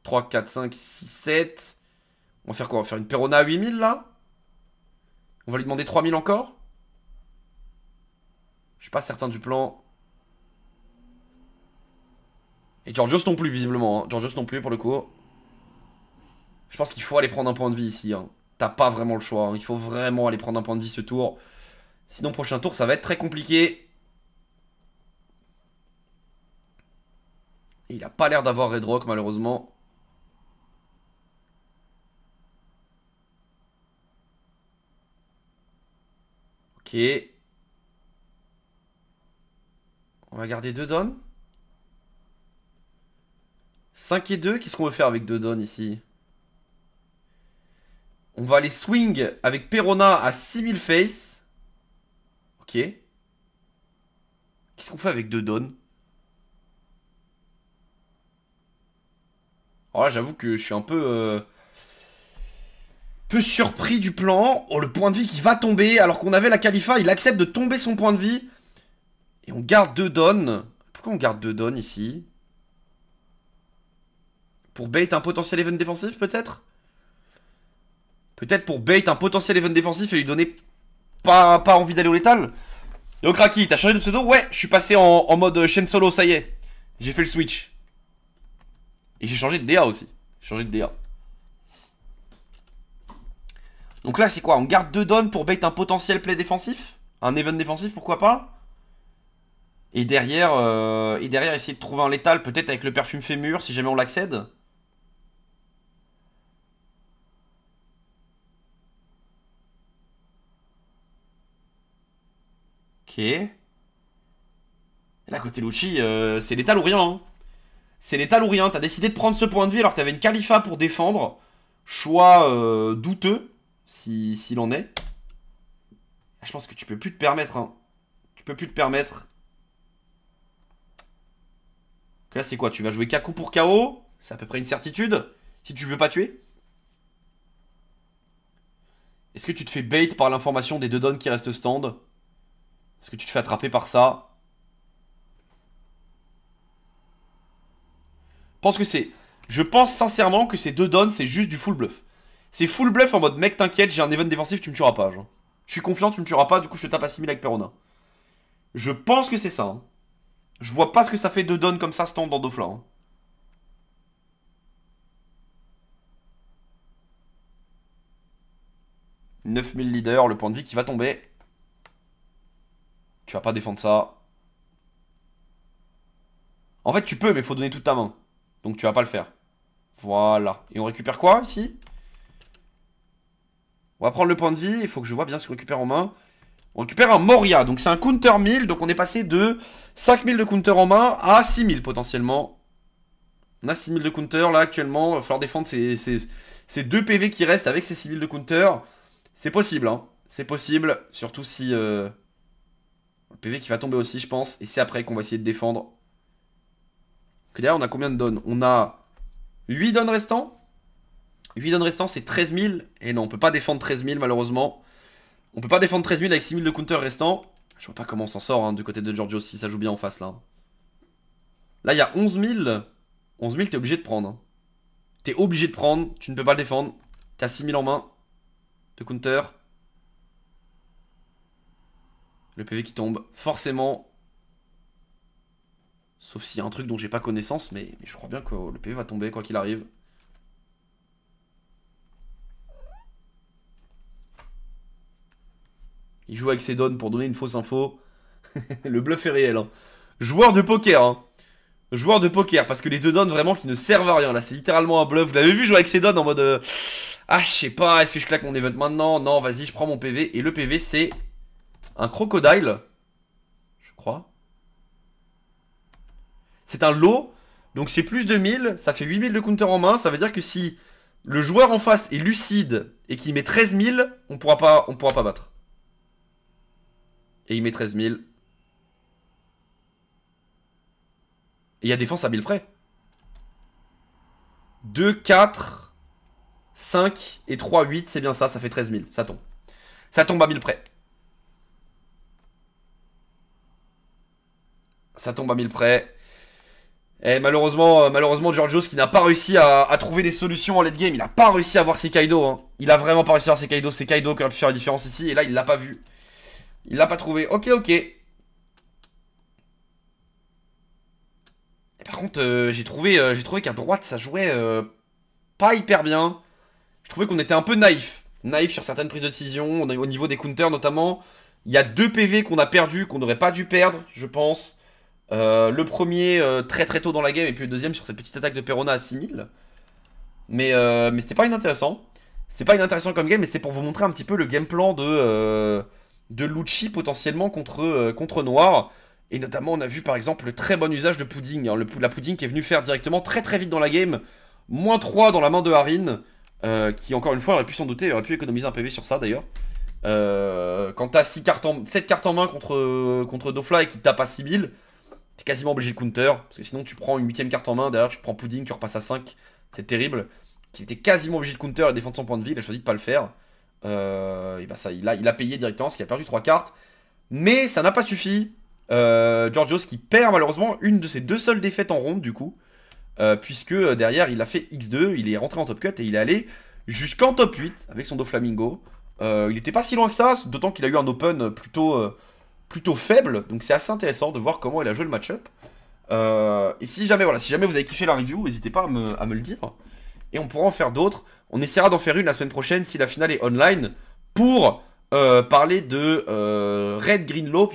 3, 4, 5, 6, 7. On va faire quoi On va faire une Perona à 8000, là On va lui demander 3000 encore Je suis pas certain du plan. Et Georgios non plus, visiblement. Hein. Georgios non plus, pour le coup. Je pense qu'il faut aller prendre un point de vie ici. Hein. T'as pas vraiment le choix. Hein. Il faut vraiment aller prendre un point de vie ce tour. Sinon, prochain tour, ça va être très compliqué. il n'a pas l'air d'avoir Red Rock, malheureusement. Ok. On va garder deux donnes. 5 et 2, qu'est-ce qu'on veut faire avec deux dons ici On va aller swing avec Perona à 6000 face. Qu'est-ce qu'on fait avec deux dons Alors oh, là, j'avoue que je suis un peu... Euh, peu surpris du plan. Oh, le point de vie qui va tomber, alors qu'on avait la califa, il accepte de tomber son point de vie. Et on garde deux dons. Pourquoi on garde deux dons ici Pour bait un potentiel event défensif, peut-être Peut-être pour bait un potentiel event défensif et lui donner pas, pas envie d'aller au létal. Yo Kraki, t'as changé de pseudo Ouais, je suis passé en, en mode chaîne solo, ça y est. J'ai fait le switch. Et j'ai changé de DA aussi. J'ai changé de DA. Donc là, c'est quoi On garde deux dons pour bait un potentiel play défensif Un event défensif, pourquoi pas et derrière, euh, et derrière, essayer de trouver un létal, peut-être avec le perfume fémur, si jamais on l'accède. Ok. Là, côté Lucci, euh, c'est l'état lourien. Hein. C'est l'état lourien. T'as décidé de prendre ce point de vue alors que t'avais une califa pour défendre. Choix euh, douteux, s'il si en est. Ah, je pense que tu peux plus te permettre. Hein. Tu peux plus te permettre. là, c'est quoi Tu vas jouer Kaku pour KO C'est à peu près une certitude. Si tu veux pas tuer. Est-ce que tu te fais bait par l'information des deux dons qui restent stand est-ce que tu te fais attraper par ça Je pense que c'est. Je pense sincèrement que ces deux dons, c'est juste du full bluff. C'est full bluff en mode mec, t'inquiète, j'ai un event défensif, tu me tueras pas. Je suis confiant, tu me tueras pas, du coup je te tape à 6000 avec Perona. Je pense que c'est ça. Hein. Je vois pas ce que ça fait deux donne comme ça stand dans Dofla. 9000 hein. leaders, le point de vie qui va tomber. Tu vas pas défendre ça. En fait, tu peux, mais il faut donner toute ta main. Donc tu vas pas le faire. Voilà. Et on récupère quoi, ici On va prendre le point de vie. Il faut que je vois bien ce qu'on récupère en main. On récupère un Moria. Donc c'est un counter 1000. Donc on est passé de 5000 de counter en main à 6000 potentiellement. On a 6000 de counter là actuellement. Il va falloir défendre ces, deux PV qui restent avec ces 6000 de counter. C'est possible. Hein. C'est possible. Surtout si... Euh, PV qui va tomber aussi, je pense. Et c'est après qu'on va essayer de défendre. Que derrière, on a combien de donnes On a 8 dons restants. 8 dons restants, c'est 13 000. Et non, on peut pas défendre 13 000, malheureusement. On peut pas défendre 13 000 avec 6 000 de counter restant. Je vois pas comment on s'en sort hein, du côté de Giorgio si ça joue bien en face, là. Là, il y a 11 000. 11 000, es obligé de prendre. Hein. Tu es obligé de prendre. Tu ne peux pas le défendre. T'as 6 000 en main de counter. Le PV qui tombe, forcément. Sauf s'il y a un truc dont j'ai pas connaissance, mais, je crois bien que le PV va tomber quoi qu'il arrive. Il joue avec ses dons pour donner une fausse info. [laughs] le bluff est réel. Hein. Joueur de poker. Hein. Joueur de poker, parce que les deux dons vraiment qui ne servent à rien. Là, c'est littéralement un bluff. Vous l'avez vu jouer avec ses dons en mode... Euh, ah, je sais pas, est-ce que je claque mon event maintenant Non, vas-y, je prends mon PV. Et le PV, c'est un crocodile, je crois. C'est un lot, donc c'est plus de 1000, ça fait 8000 de counter en main, ça veut dire que si le joueur en face est lucide et qu'il met 13000, on pourra pas, on pourra pas battre. Et il met 13000, Et il y a défense à 1000 près. 2, 4, 5 et 3, 8, c'est bien ça, ça fait 13000, Ça tombe. Ça tombe à 1000 près. Ça tombe à mille près. Et malheureusement, euh, malheureusement, Georgios qui n'a pas réussi à, trouver des solutions en late game. Il n'a pas réussi à voir ses Kaido. Hein. Il a vraiment pas réussi à voir ses Kaido. C'est Kaido qui aurait pu faire la différence ici. Et là, il l'a pas vu. Il l'a pas trouvé. Ok, ok. par contre, euh, euh, j'ai trouvé, qu'à droite, ça jouait pas hyper bien. Je trouvais qu'on était un peu naïf. Naïf sur certaines prises de décision, au niveau des counters notamment. Il y a deux PV qu'on a perdu, qu'on n'aurait pas dû perdre, je pense. Euh, le premier euh, très très tôt dans la game et puis le deuxième sur cette petite attaque de Perona à 6000. Mais, euh, mais c'était pas inintéressant. C'était pas inintéressant comme game, mais c'était pour vous montrer un petit peu le game plan de, de Lucci potentiellement contre, contre Noir. Et notamment, on a vu par exemple le très bon usage de Pudding. Hein. la Pudding qui est venue faire directement très très vite dans la game. Moins 3 dans la main de Harin. qui encore une fois aurait pu s'en douter, aurait pu économiser un PV sur ça d'ailleurs. quand t'as cartes en, 7 cartes en main contre, contre Dofla et qui tape à 6000, T'es quasiment obligé de counter, parce que sinon tu prends une huitième carte en main, d'ailleurs tu prends Pudding, tu repasses à 5, c'est terrible. Qu'il était quasiment obligé de counter et défendre son point de vie, il a choisi de pas le faire. Euh, bah ça, il a, il a payé directement, parce qu'il a perdu 3 cartes. Mais ça n'a pas suffi. Euh, Georgios qui perd malheureusement une de ses deux seules défaites en ronde du coup. Euh, puisque derrière il a fait X2, il est rentré en top cut et il est allé jusqu'en top 8 avec son Do Flamingo. il n'était pas si loin que ça, d'autant qu'il a eu un open plutôt plutôt faible. Donc c'est assez intéressant de voir comment il a joué le match-up. Euh, et si jamais, voilà, si jamais vous avez kiffé la review, n'hésitez pas à me, le dire. Et on pourra en faire d'autres. On essaiera d'en faire une la semaine prochaine si la finale est online pour euh, parler de euh, Red Green Low.